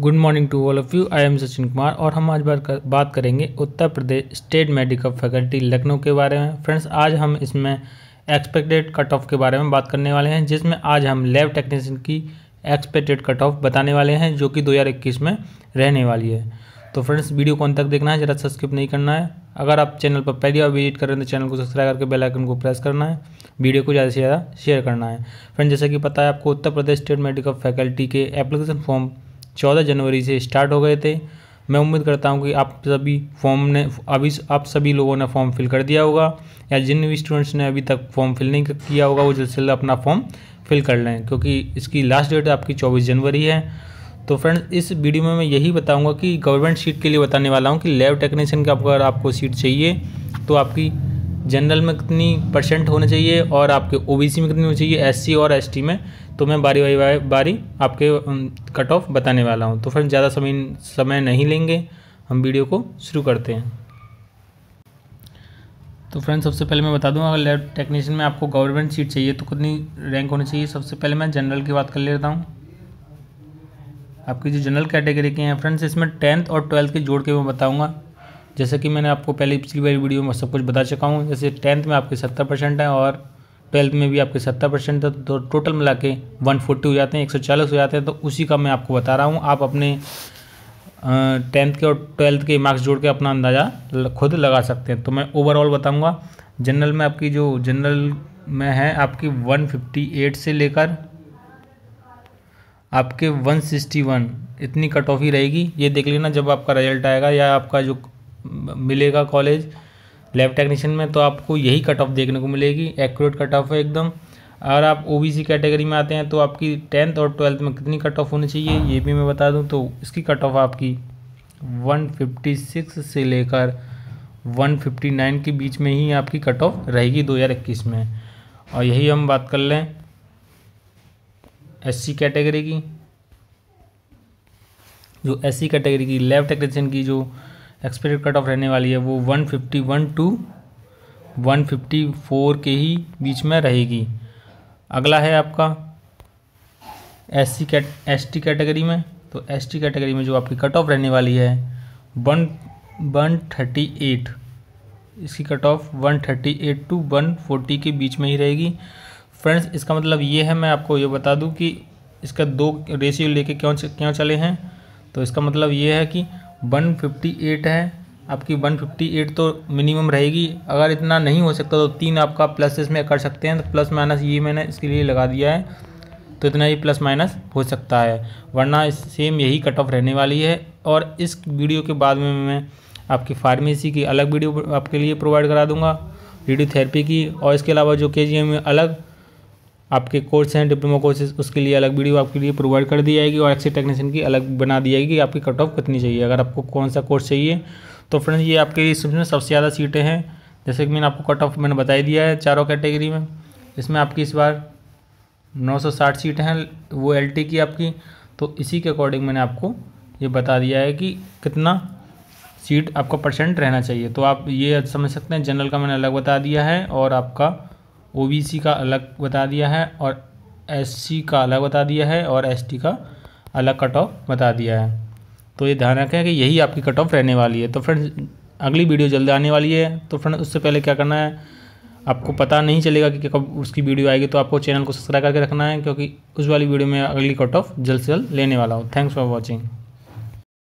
good morning to all of you I am Sachin Kumar और हम आज बार कर, बात करेंगे Uttar Pradesh state medical faculty Lucknow के बारे में फ्रेंड्स आज हम इसमें एक्सपेक्टेड कट ऑफ के बारे में बात करने वाले हैं जिसमें आज हम लैब टेक्नीशियन की एक्सपेक्टेड कट ऑफ बताने वाले हैं जो कि 2021 में रहने वाली है तो फ्रेंड्स वीडियो को तक देखना है ज़रा सब्सक्राइब नहीं करना है अगर आप चैनल पर पहली बार विजिट कर रहे हैं तो चैनल को सब्सक्राइब करके बेल आइकन को प्रेस करना है वीडियो को ज़्यादा से ज़्यादा शेयर करना है फ्रेंड्स जैसा कि पता है आपको Uttar Pradesh state medical faculty के एप्लीकेशन फॉर्म चौदह जनवरी से स्टार्ट हो गए थे मैं उम्मीद करता हूँ कि आप सभी फॉर्म ने अभी आप सभी लोगों ने फॉर्म फिल कर दिया होगा या जिन भी स्टूडेंट्स ने अभी तक फॉर्म फिल नहीं किया होगा वो जल्द से जल्द अपना फॉर्म फिल कर लें क्योंकि इसकी लास्ट डेट आपकी चौबीस जनवरी है तो फ्रेंड्स इस वीडियो में मैं यही बताऊँगा कि गवर्नमेंट सीट के लिए बताने वाला हूँ कि लेब टेक्नीशियन का अगर आपको सीट चाहिए तो आपकी जनरल में कितनी परसेंट होना चाहिए और आपके ओबीसी में कितनी होनी चाहिए एससी और एसटी में तो मैं बारी बारी बारी आपके कट ऑफ बताने वाला हूँ तो फ्रेंड ज़्यादा समय समय नहीं लेंगे हम वीडियो को शुरू करते हैं तो फ्रेंड सबसे पहले मैं बता दूँ अगर लैब टेक्नीशियन में आपको गवर्नमेंट सीट चाहिए तो कितनी रैंक होनी चाहिए सबसे पहले मैं जनरल की बात कर लेता हूँ आपकी जो जनरल कैटेगरी के हैं फ्रेंड्स इसमें टेंथ और ट्वेल्थ के जोड़ के मैं बताऊँगा जैसे कि मैंने आपको पहले पिछली बार वीडियो में सब कुछ बता चुका हूँ जैसे टेंथ में आपके सत्तर परसेंट है और ट्वेल्थ में भी आपके सत्तर परसेंट था तो टोटल मिला के वन फोर्टी हो जाते हैं एक सौ चालीस हो जाते हैं तो उसी का मैं आपको बता रहा हूँ आप अपने टेंथ के और ट्वेल्थ के मार्क्स जोड़ के अपना अंदाज़ा खुद लगा सकते हैं तो मैं ओवरऑल बताऊँगा जनरल में आपकी जो जनरल में है आपकी एट से लेकर आपके 161 इतनी कट ऑफ ही रहेगी ये देख लेना जब आपका रिजल्ट आएगा या आपका जो मिलेगा कॉलेज लैब टेक्नीशियन में तो आपको यही कट ऑफ देखने को मिलेगी एक्यूरेट कट ऑफ है एकदम अगर आप ओ कैटेगरी में आते हैं तो आपकी टेंथ और ट्वेल्थ में कितनी कट ऑफ होनी चाहिए ये भी मैं बता दूँ तो इसकी कट ऑफ आपकी 156 से लेकर 159 के बीच में ही आपकी कट ऑफ रहेगी 2021 में और यही हम बात कर लें एस कैटेगरी की जो एस कैटेगरी की लैब टेक्नीशियन की जो एक्सपेक्टेड कट ऑफ रहने वाली है वो one fifty one two one fifty four के ही बीच में रहेगी अगला है आपका S C cat S T category में तो एस टी कैटेगरी में जो आपकी कट ऑफ रहने वाली है वन वन थर्टी एट इसकी cut off one thirty eight to one forty के बीच में ही रहेगी फ्रेंड्स इसका मतलब ये है मैं आपको ये बता दूं कि इसका दो रेशियो लेके क्यों क्यों चले हैं तो इसका मतलब ये है कि वन फिफ्टी एट है आपकी वन फिफ्टी एट तो मिनिमम रहेगी अगर इतना नहीं हो सकता तो तीन आपका प्लस इसमें कर सकते हैं तो प्लस माइनस ये मैंने इसके लिए लगा दिया है तो इतना ही प्लस माइनस हो सकता है वरना सेम यही कट ऑफ रहने वाली है और इस वीडियो के बाद में मैं आपकी फार्मेसी की अलग वीडियो आपके लिए प्रोवाइड करा दूँगा रेडियोथेरेपी की और इसके अलावा जो के जी में अलग आपके कोर्स हैं डिप्लोमा कोर्सेज उसके लिए अलग वीडियो आपके लिए प्रोवाइड कर दी जाएगी और एक्सी टेक्नीशियन की अलग बना दी जाएगी कि आपकी कट ऑफ कितनी चाहिए अगर आपको कौन सा कोर्स चाहिए तो फ्रेंड्स ये आपके इसमें सबसे ज़्यादा सीटें हैं जैसे कि मैंने आपको कट ऑफ मैंने बताई दिया है चारों कैटेगरी में इसमें आपकी इस बार नौ सीटें हैं वो एल की आपकी तो इसी के अकॉर्डिंग मैंने आपको ये बता दिया है कि कितना सीट आपका परसेंट रहना चाहिए तो आप ये समझ सकते हैं जनरल का मैंने अलग बता दिया है और आपका ओबीसी का अलग बता दिया है और एससी का अलग बता दिया है और एसटी का अलग कट ऑफ बता दिया है तो ये ध्यान रखें कि यही आपकी कट ऑफ रहने वाली है तो फ्रेंड्स अगली वीडियो जल्द आने वाली है तो फ्रेंड उससे पहले क्या करना है आपको पता नहीं चलेगा कि कब उसकी वीडियो आएगी तो आपको चैनल को सब्सक्राइब करके रखना है क्योंकि उस वाली वीडियो में अगली कट ऑफ जल्द से जल्द लेने वाला हूँ थैंक्स फॉर वॉचिंग